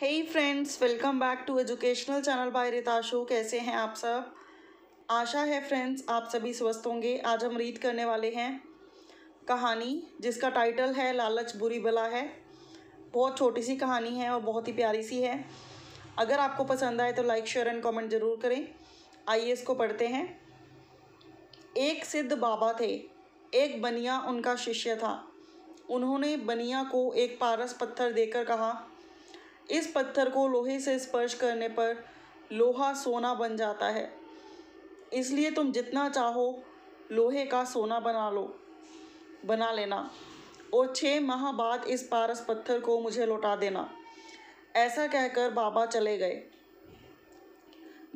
hey friends welcome back to educational channel by Ritashu कैसे हैं आप सब आशा है फ्रेंड्स आप सभी स्वस्थ होंगे आज हम रीड करने वाले हैं कहानी जिसका टाइटल है लालच बुरी बला है बहुत छोटी सी कहानी है और बहुत ही प्यारी सी है अगर आपको पसंद आए तो लाइक शेयर एंड कमेंट ज़रूर करें आइए इसको पढ़ते हैं एक सिद्ध बाबा थे एक बनिया उनका शिष्य था उन्होंने बनिया को एक पारस पत्थर देकर कहा इस पत्थर को लोहे से स्पर्श करने पर लोहा सोना बन जाता है इसलिए तुम जितना चाहो लोहे का सोना बना लो बना लेना और छः माह बाद इस पारस पत्थर को मुझे लौटा देना ऐसा कहकर बाबा चले गए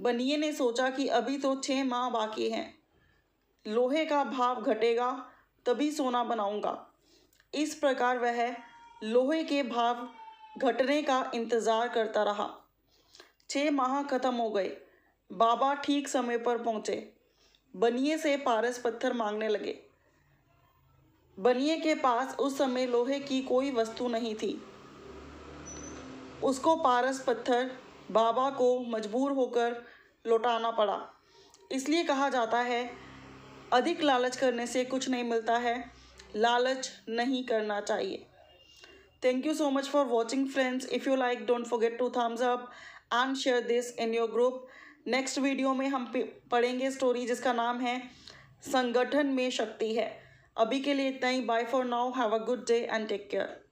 बनिए ने सोचा कि अभी तो छः माह बाकी हैं लोहे का भाव घटेगा तभी सोना बनाऊंगा इस प्रकार वह लोहे के भाव घटने का इंतज़ार करता रहा छः माह खत्म हो गए बाबा ठीक समय पर पहुंचे बनिए से पारस पत्थर मांगने लगे बनिए के पास उस समय लोहे की कोई वस्तु नहीं थी उसको पारस पत्थर बाबा को मजबूर होकर लौटाना पड़ा इसलिए कहा जाता है अधिक लालच करने से कुछ नहीं मिलता है लालच नहीं करना चाहिए thank you so much for watching friends if you like don't forget to thumbs up and share this in your group next video में हम पढ़ेंगे स्टोरी जिसका नाम है संगठन में शक्ति है अभी के लिए इतना ही bye for now have a good day and take care